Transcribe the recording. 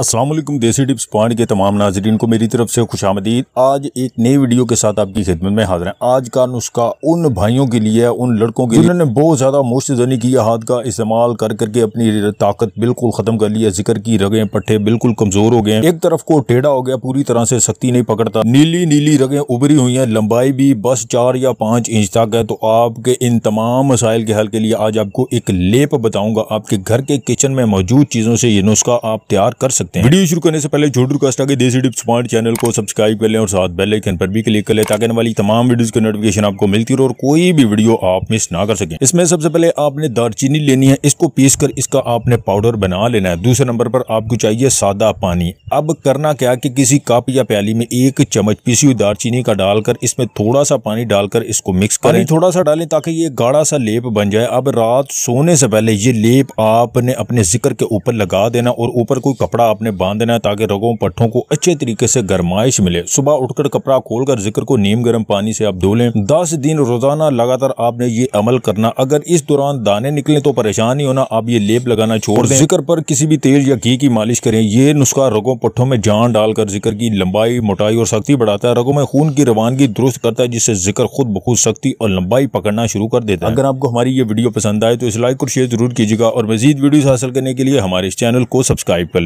असलम देसी tips point के तमाम नाजरन को मेरी तरफ से खुश आमदीद आज एक नई वीडियो के साथ आपकी खिदमत में हाजिर है आज का नुस्खा उन भाइयों के लिए उन लड़कों के लिए जिन्होंने बहुत ज़्यादा मुश्त जनी की हाथ का इस्तेमाल कर करके अपनी ताकत बिल्कुल ख़त्म कर लिया जिक्र की रगें पट्टे बिल्कुल कमज़ोर हो गए एक तरफ को टेढ़ा हो गया पूरी तरह से सख्ती नहीं पकड़ता नीली नीली रगें उभरी हुई हैं लंबाई भी बस चार या पाँच इंच तक है तो आपके इन तमाम मसाइल के हल के लिए आज आपको एक लेप बताऊँगा आपके घर के किचन में मौजूद चीज़ों से ये नुस्खा आप तैयार कर सकते सकते हैं वीडियो शुरू करने से पहले छोटू कास्ट आगे देसी डिप स्मार्ट चैनल को सब्सक्राइब कर लें और साथ बेल आइकन पर भी क्लिक कर लें ताकि वाली तमाम वीडियोस की नोटिफिकेशन आपको मिलती रहे और कोई भी वीडियो आप मिस ना कर सके इसमें सबसे पहले आपने दारचीनी लेनी है इसको पीस कर इसका आपने पाउडर बना लेना है दूसरे नंबर पर आपको चाहिए सादा पानी अब करना क्या कि किसी कप या प्याली में एक चम्मच पीसी हुई दारचीनी का डालकर इसमें थोड़ा सा पानी डालकर इसको मिक्स करें थोड़ा सा डालें ताकि ये गाढ़ा सा लेप बन जाए अब रात सोने से पहले ये लेप आपने अपने जिक्र के ऊपर लगा देना और ऊपर कोई कपड़ा आपने बांध देना है ताकि रगों पट्ठों को अच्छे तरीके से गर्माइश मिले सुबह उठकर कपड़ा खोलकर जिक्र को नीम गर्म पानी से आप धो लें दस दिन रोजाना लगातार आपने ये अमल करना अगर इस दौरान दाने निकले तो परेशान नहीं होना आप ये लेप लगाना छोड़ दें जिक्र पर किसी भी तेल या घी की मालिश करें ये नुस्खा रगों पट्टों में जान डालकर जिक्र की लंबाई मोटाई और सख्ती बढ़ाता है रगों में खून की रवानगी दुरुस्त करता है जिससे जिक्र खुद बखुद सख्ती और लंबाई पकड़ना शुरू कर देता है अगर आपको हमारी ये वीडियो पसंद आए तो इस लाइक और शेयर जरूर कीजिएगा और मजीद वीडियो हासिल करने के लिए हमारे इस चैनल को सब्सक्राइब कर लें